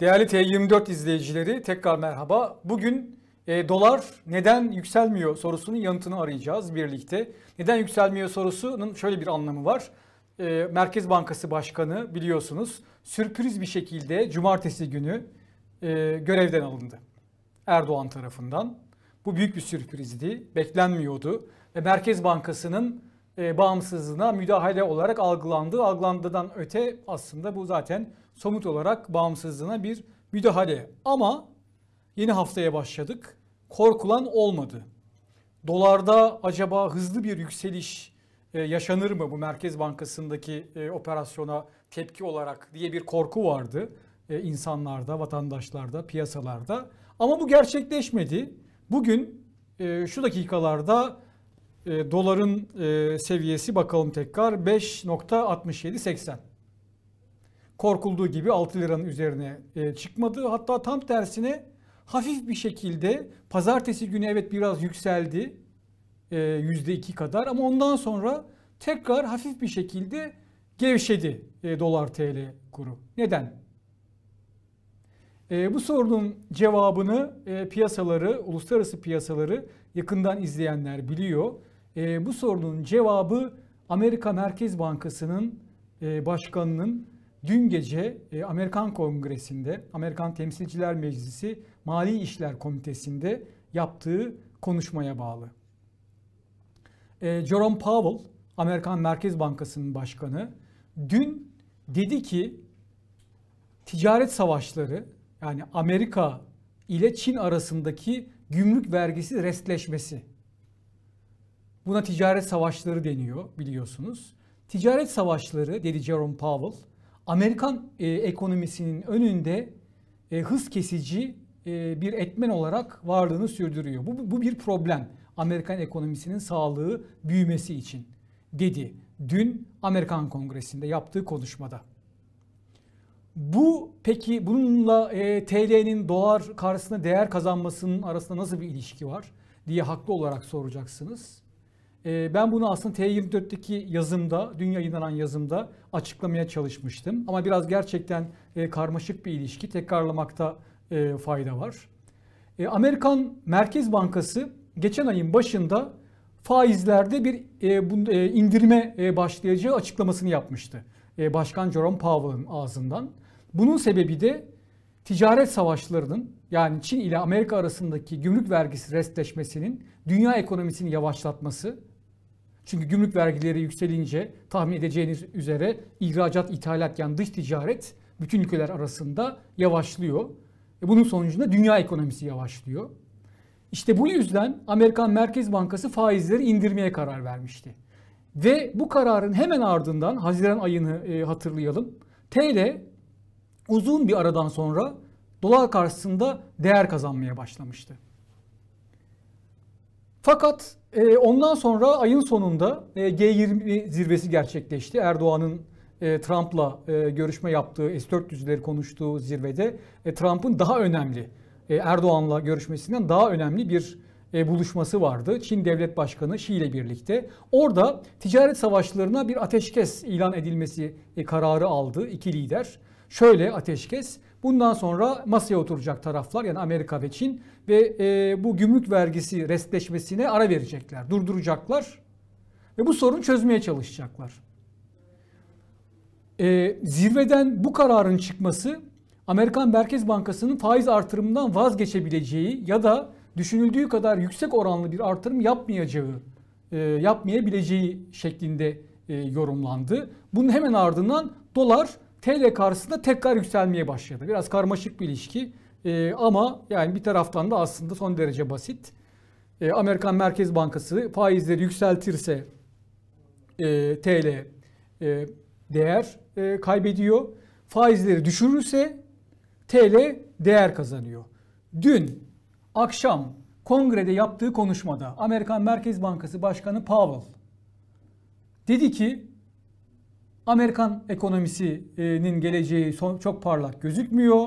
Değerli T24 izleyicileri tekrar merhaba. Bugün e, dolar neden yükselmiyor sorusunun yanıtını arayacağız birlikte. Neden yükselmiyor sorusunun şöyle bir anlamı var. E, Merkez Bankası Başkanı biliyorsunuz sürpriz bir şekilde cumartesi günü e, görevden alındı. Erdoğan tarafından. Bu büyük bir sürprizdi, beklenmiyordu. Ve Merkez Bankası'nın e, bağımsızlığına müdahale olarak algılandı. Algılandığından öte aslında bu zaten somut olarak bağımsızlığına bir müdahale. Ama yeni haftaya başladık. Korkulan olmadı. Dolarda acaba hızlı bir yükseliş e, yaşanır mı bu Merkez Bankası'ndaki e, operasyona tepki olarak diye bir korku vardı e, insanlarda, vatandaşlarda, piyasalarda. Ama bu gerçekleşmedi. Bugün şu dakikalarda doların seviyesi bakalım tekrar 5.6780 korkulduğu gibi 6 liranın üzerine e, çıkmadı. Hatta tam tersine hafif bir şekilde pazartesi günü evet biraz yükseldi e, %2 kadar ama ondan sonra tekrar hafif bir şekilde gevşedi e, dolar TL kuru. Neden? E, bu sorunun cevabını e, piyasaları, uluslararası piyasaları yakından izleyenler biliyor. E, bu sorunun cevabı Amerika Merkez Bankası'nın e, başkanının Dün gece e, Amerikan Kongresi'nde, Amerikan Temsilciler Meclisi Mali İşler Komitesi'nde yaptığı konuşmaya bağlı. E, Jerome Powell, Amerikan Merkez Bankası'nın başkanı, dün dedi ki ticaret savaşları yani Amerika ile Çin arasındaki gümrük vergisi restleşmesi. Buna ticaret savaşları deniyor biliyorsunuz. Ticaret savaşları dedi Jerome Powell Amerikan e, ekonomisinin önünde e, hız kesici e, bir etmen olarak varlığını sürdürüyor. Bu, bu bir problem Amerikan ekonomisinin sağlığı büyümesi için dedi dün Amerikan Kongresi'nde yaptığı konuşmada. Bu peki bununla e, TL'nin dolar karşısında değer kazanmasının arasında nasıl bir ilişki var diye haklı olarak soracaksınız. Ee, ben bunu aslında T24'teki yazımda, dün yayınlanan yazımda açıklamaya çalışmıştım. Ama biraz gerçekten e, karmaşık bir ilişki. Tekrarlamakta e, fayda var. E, Amerikan Merkez Bankası geçen ayın başında faizlerde bir indirme başlayacağı açıklamasını yapmıştı. Başkan Jerome Powell'ın ağzından. Bunun sebebi de ticaret savaşlarının yani Çin ile Amerika arasındaki gümrük vergisi restleşmesinin dünya ekonomisini yavaşlatması çünkü gümrük vergileri yükselince tahmin edeceğiniz üzere ihracat, ithalat yani dış ticaret bütün ülkeler arasında yavaşlıyor. E bunun sonucunda dünya ekonomisi yavaşlıyor. İşte bu yüzden Amerikan Merkez Bankası faizleri indirmeye karar vermişti. Ve bu kararın hemen ardından Haziran ayını e, hatırlayalım. TL uzun bir aradan sonra dolar karşısında değer kazanmaya başlamıştı. Fakat e, ondan sonra ayın sonunda e, G20 zirvesi gerçekleşti. Erdoğan'ın e, Trump'la e, görüşme yaptığı, S-400'leri konuştuğu zirvede e, Trump'ın daha önemli e, Erdoğan'la görüşmesinden daha önemli bir e, buluşması vardı. Çin Devlet Başkanı Xi ile birlikte. Orada ticaret savaşlarına bir ateşkes ilan edilmesi e, kararı aldı iki lider. Şöyle ateşkes, Bundan sonra masaya oturacak taraflar yani Amerika ve Çin ve e, bu gümrük vergisi restleşmesine ara verecekler, durduracaklar ve bu sorunu çözmeye çalışacaklar. E, zirveden bu kararın çıkması Amerikan Merkez Bankası'nın faiz artırımından vazgeçebileceği ya da düşünüldüğü kadar yüksek oranlı bir artırım yapmayacağı, e, yapmayabileceği şeklinde e, yorumlandı. Bunun hemen ardından dolar TL karşısında tekrar yükselmeye başladı. Biraz karmaşık bir ilişki e, ama yani bir taraftan da aslında son derece basit. E, Amerikan Merkez Bankası faizleri yükseltirse e, TL e, değer e, kaybediyor. Faizleri düşürürse TL değer kazanıyor. Dün akşam kongrede yaptığı konuşmada Amerikan Merkez Bankası Başkanı Powell dedi ki Amerikan ekonomisinin geleceği çok parlak gözükmüyor.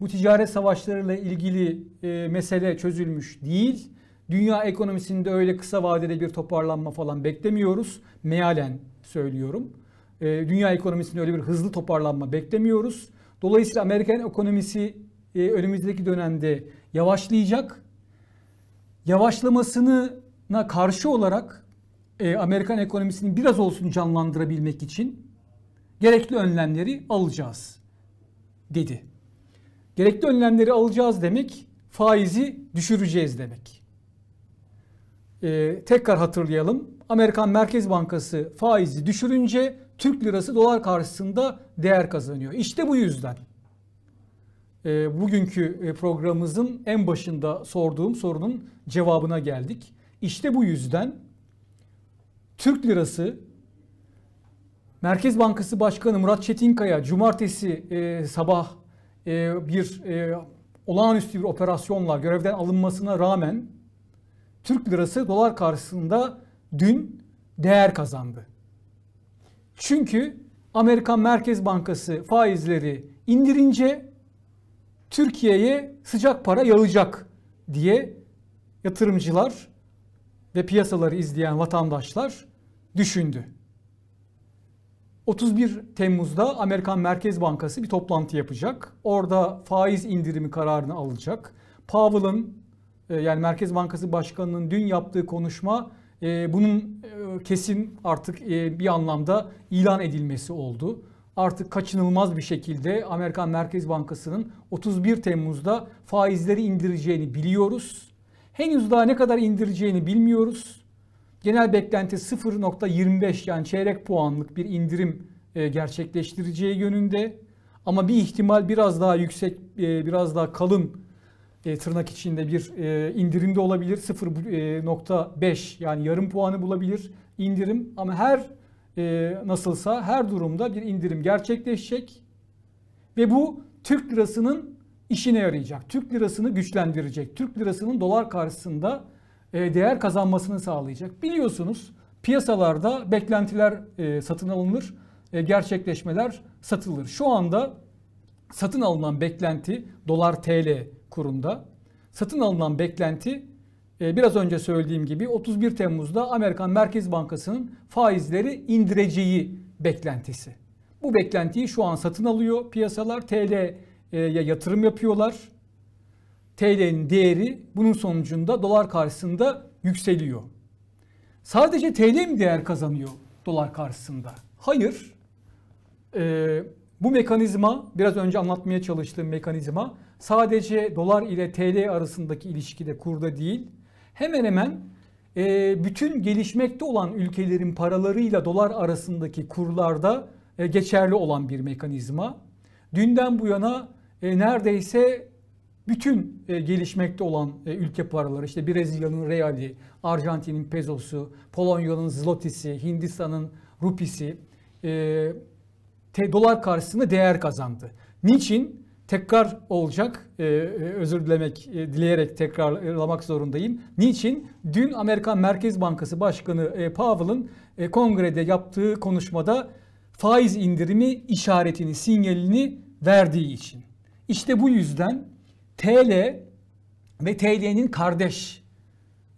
Bu ticaret savaşlarıyla ilgili e, mesele çözülmüş değil. Dünya ekonomisinde öyle kısa vadede bir toparlanma falan beklemiyoruz. Mealen söylüyorum. E, dünya ekonomisinde öyle bir hızlı toparlanma beklemiyoruz. Dolayısıyla Amerikan ekonomisi e, önümüzdeki dönemde yavaşlayacak. Yavaşlamasına karşı olarak Amerikan ekonomisini biraz olsun canlandırabilmek için gerekli önlemleri alacağız dedi. Gerekli önlemleri alacağız demek faizi düşüreceğiz demek. Ee, tekrar hatırlayalım. Amerikan Merkez Bankası faizi düşürünce Türk lirası dolar karşısında değer kazanıyor. İşte bu yüzden. Ee, e, bugünkü programımızın en başında sorduğum sorunun cevabına geldik. İşte bu yüzden Türk lirası Merkez Bankası Başkanı Murat Çetinkaya cumartesi e, sabah e, bir e, olağanüstü bir operasyonla görevden alınmasına rağmen Türk lirası dolar karşısında dün değer kazandı. Çünkü Amerikan Merkez Bankası faizleri indirince Türkiye'ye sıcak para yağacak diye yatırımcılar ve piyasaları izleyen vatandaşlar düşündü. 31 Temmuz'da Amerikan Merkez Bankası bir toplantı yapacak. Orada faiz indirimi kararını alacak. Powell'ın e, yani Merkez Bankası Başkanı'nın dün yaptığı konuşma e, bunun e, kesin artık bir anlamda ilan edilmesi oldu. Artık kaçınılmaz bir şekilde Amerikan Merkez Bankası'nın 31 Temmuz'da faizleri indireceğini biliyoruz. Henüz daha ne kadar indireceğini bilmiyoruz. Genel beklenti 0.25 yani çeyrek puanlık bir indirim e, gerçekleştireceği yönünde. Ama bir ihtimal biraz daha yüksek, e, biraz daha kalın e, tırnak içinde bir indirimde olabilir. 0.5 yani yarım puanı bulabilir indirim. Ama her nasılsa her durumda bir indirim gerçekleşecek. Ve bu Türk lirasının işine yarayacak. Türk lirasını güçlendirecek. Türk lirasının dolar karşısında e, değer kazanmasını sağlayacak. Biliyorsunuz piyasalarda beklentiler e, satın alınır, e, gerçekleşmeler satılır. Şu anda satın alınan beklenti dolar TL kurunda. Satın alınan beklenti biraz önce söylediğim gibi 31 Temmuz'da Amerikan Merkez Bankası'nın faizleri indireceği beklentisi. Bu beklentiyi şu an satın alıyor piyasalar. TL'ye yatırım yapıyorlar. TL'nin değeri bunun sonucunda dolar karşısında yükseliyor. Sadece TL mi değer kazanıyor dolar karşısında? Hayır. Ee, bu mekanizma biraz önce anlatmaya çalıştığım mekanizma sadece dolar ile TL arasındaki ilişkide kurda değil hemen hemen e, bütün gelişmekte olan ülkelerin paralarıyla dolar arasındaki kurlarda e, geçerli olan bir mekanizma. Dünden bu yana e, neredeyse bütün e, gelişmekte olan e, ülke paraları işte Brezilya'nın reali, Arjantin'in pezosu, Polonya'nın zlotisi, Hindistan'ın rupisi e, te, dolar karşısında değer kazandı. Niçin? Tekrar olacak, e, e, özür dilemek e, dileyerek tekrarlamak zorundayım. Niçin? Dün Amerikan Merkez Bankası Başkanı e, Powell'ın e, kongrede yaptığı konuşmada faiz indirimi işaretini, sinyalini verdiği için. İşte bu yüzden TL ve TL'nin kardeş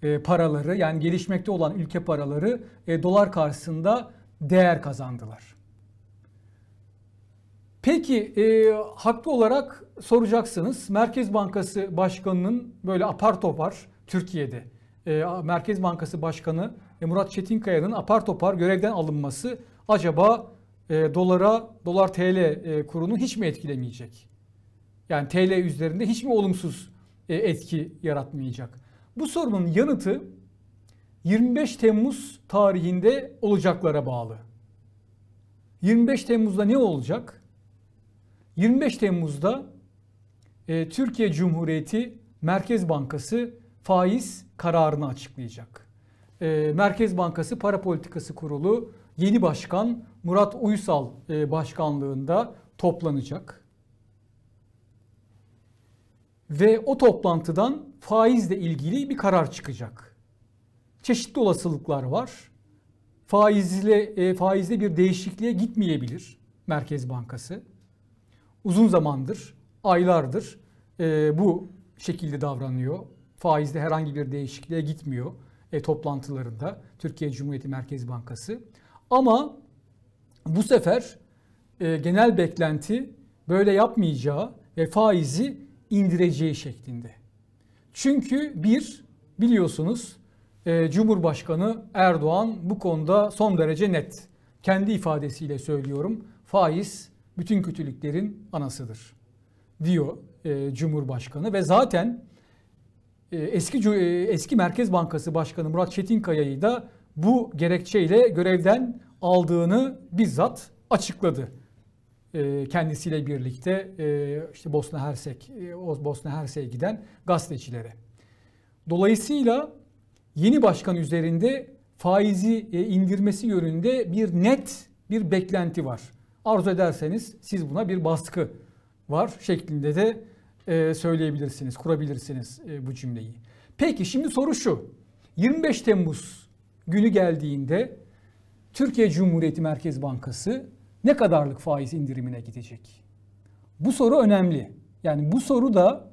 e, paraları yani gelişmekte olan ülke paraları e, dolar karşısında değer kazandılar. Peki e, haklı olarak soracaksınız Merkez Bankası Başkanı'nın böyle apar topar Türkiye'de e, Merkez Bankası Başkanı e, Murat Çetinkaya'nın apar topar görevden alınması acaba e, dolara dolar TL e, kurunu hiç mi etkilemeyecek? Yani TL üzerinde hiç mi olumsuz e, etki yaratmayacak? Bu sorunun yanıtı 25 Temmuz tarihinde olacaklara bağlı. 25 Temmuz'da ne olacak? 25 Temmuz'da e, Türkiye Cumhuriyeti Merkez Bankası faiz kararını açıklayacak. E, Merkez Bankası Para Politikası Kurulu yeni başkan Murat Uysal e, başkanlığında toplanacak ve o toplantıdan faizle ilgili bir karar çıkacak. Çeşitli olasılıklar var. Faizle e, faizde bir değişikliğe gitmeyebilir Merkez Bankası. Uzun zamandır, aylardır e, bu şekilde davranıyor. Faizde herhangi bir değişikliğe gitmiyor e, toplantılarında Türkiye Cumhuriyeti Merkez Bankası. Ama bu sefer e, genel beklenti böyle yapmayacağı ve faizi indireceği şeklinde. Çünkü bir biliyorsunuz e, Cumhurbaşkanı Erdoğan bu konuda son derece net. Kendi ifadesiyle söylüyorum. Faiz bütün kötülüklerin anasıdır diyor e, Cumhurbaşkanı ve zaten e, eski eski Merkez Bankası Başkanı Murat Çetinkaya'yı da bu gerekçeyle görevden aldığını bizzat açıkladı. Ee, kendisiyle birlikte e, işte Bosna Hersek, e, Bosna Hersek'e giden gazetecilere. Dolayısıyla yeni başkan üzerinde faizi e, indirmesi yönünde bir net bir beklenti var. Arzu ederseniz siz buna bir baskı var şeklinde de söyleyebilirsiniz, kurabilirsiniz bu cümleyi. Peki şimdi soru şu. 25 Temmuz günü geldiğinde Türkiye Cumhuriyeti Merkez Bankası ne kadarlık faiz indirimine gidecek? Bu soru önemli. Yani bu soru da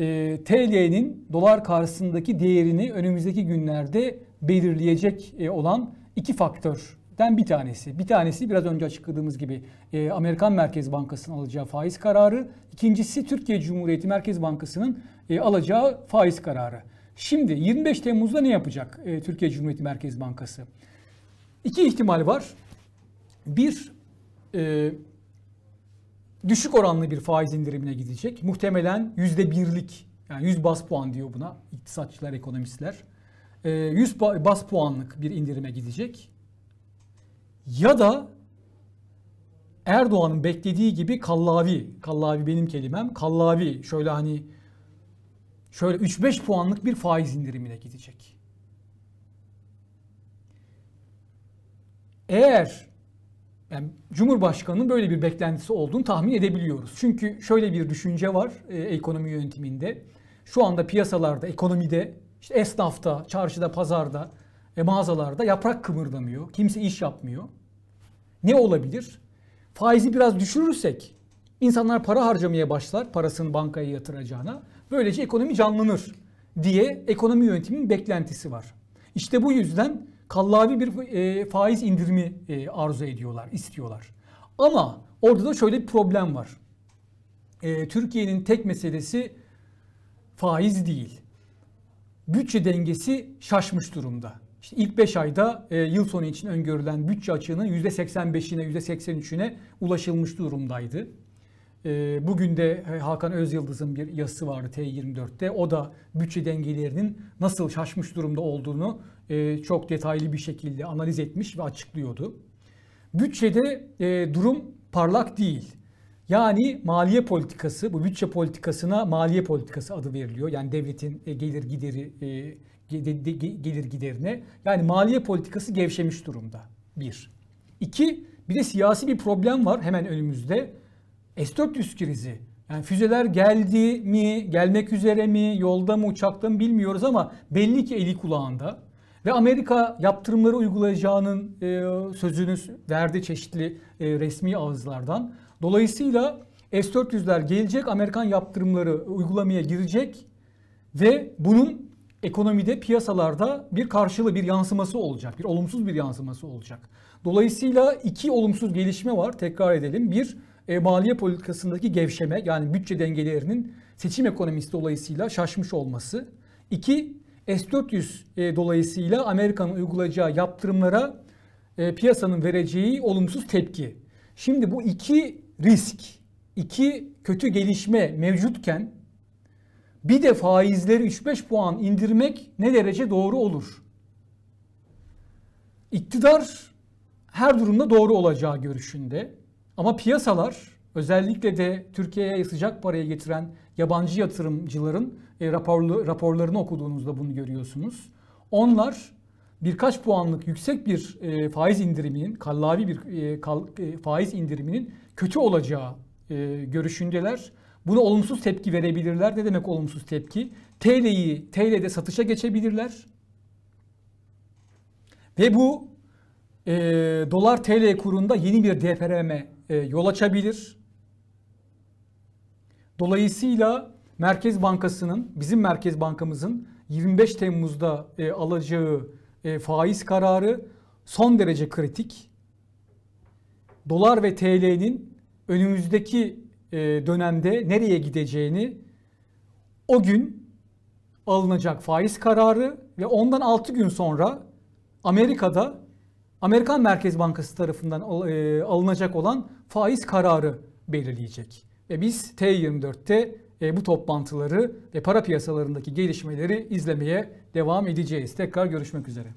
e, TL'nin dolar karşısındaki değerini önümüzdeki günlerde belirleyecek e, olan iki faktörden bir tanesi. Bir tanesi biraz önce açıkladığımız gibi e, Amerikan Merkez Bankası'nın alacağı faiz kararı. İkincisi Türkiye Cumhuriyeti Merkez Bankası'nın e, alacağı faiz kararı. Şimdi 25 Temmuz'da ne yapacak e, Türkiye Cumhuriyeti Merkez Bankası? İki ihtimal var bir e, düşük oranlı bir faiz indirimine gidecek. Muhtemelen yüzde birlik yani 100 bas puan diyor buna iktisatçılar, ekonomistler. E, 100 bas puanlık bir indirime gidecek. Ya da Erdoğan'ın beklediği gibi kallavi, kallavi benim kelimem, kallavi şöyle hani şöyle 3-5 puanlık bir faiz indirimine gidecek. Eğer yani Cumhurbaşkanı'nın böyle bir beklentisi olduğunu tahmin edebiliyoruz. Çünkü şöyle bir düşünce var e, ekonomi yönetiminde. Şu anda piyasalarda, ekonomide, işte esnafta, çarşıda, pazarda, e, mağazalarda yaprak kımırdamıyor. Kimse iş yapmıyor. Ne olabilir? Faizi biraz düşürürsek insanlar para harcamaya başlar parasını bankaya yatıracağına. Böylece ekonomi canlanır diye ekonomi yönetiminin beklentisi var. İşte bu yüzden kallavi bir e, faiz indirimi e, arzu ediyorlar, istiyorlar. Ama orada da şöyle bir problem var. E, Türkiye'nin tek meselesi faiz değil. Bütçe dengesi şaşmış durumda. İşte ilk 5 ayda e, yıl sonu için öngörülen bütçe açığının %85'ine, %83'üne ulaşılmış durumdaydı. Ee, bugün de Hakan Özyıldız'ın bir yazısı vardı T24'te. O da bütçe dengelerinin nasıl şaşmış durumda olduğunu e, çok detaylı bir şekilde analiz etmiş ve açıklıyordu. Bütçede e, durum parlak değil. Yani maliye politikası, bu bütçe politikasına maliye politikası adı veriliyor. Yani devletin e, gelir gideri gelir giderine. Yani maliye politikası gevşemiş durumda. Bir. İki, bir de siyasi bir problem var hemen önümüzde. S-400 krizi. Yani füzeler geldi mi, gelmek üzere mi, yolda mı, uçakta mı bilmiyoruz ama belli ki eli kulağında. Ve Amerika yaptırımları uygulayacağının e, sözünü verdi çeşitli e, resmi ağızlardan. Dolayısıyla S-400'ler gelecek, Amerikan yaptırımları uygulamaya girecek ve bunun ekonomide, piyasalarda bir karşılığı, bir yansıması olacak. Bir olumsuz bir yansıması olacak. Dolayısıyla iki olumsuz gelişme var. Tekrar edelim. Bir, e, maliye politikasındaki gevşeme yani bütçe dengelerinin seçim ekonomisi dolayısıyla şaşmış olması. İki, S-400 e, dolayısıyla Amerika'nın uygulayacağı yaptırımlara e, piyasanın vereceği olumsuz tepki. Şimdi bu iki risk, iki kötü gelişme mevcutken bir de faizleri 3-5 puan indirmek ne derece doğru olur? İktidar her durumda doğru olacağı görüşünde. Ama piyasalar özellikle de Türkiye'ye sıcak parayı getiren yabancı yatırımcıların e, raporlu, raporlarını okuduğunuzda bunu görüyorsunuz. Onlar birkaç puanlık yüksek bir e, faiz indiriminin, kallavi bir e, kal, e, faiz indiriminin kötü olacağı e, görüşündeler. Buna olumsuz tepki verebilirler. Ne demek olumsuz tepki? TL'yi TL'de satışa geçebilirler. Ve bu e, dolar TL kurunda yeni bir depreme e, yol açabilir. Dolayısıyla Merkez Bankası'nın, bizim Merkez Bankamızın 25 Temmuz'da e, alacağı e, faiz kararı son derece kritik. Dolar ve TL'nin önümüzdeki e, dönemde nereye gideceğini o gün alınacak faiz kararı ve ondan 6 gün sonra Amerika'da Amerikan Merkez Bankası tarafından e, alınacak olan faiz kararı belirleyecek. Ve biz T24'te e, bu toplantıları ve para piyasalarındaki gelişmeleri izlemeye devam edeceğiz. Tekrar görüşmek üzere.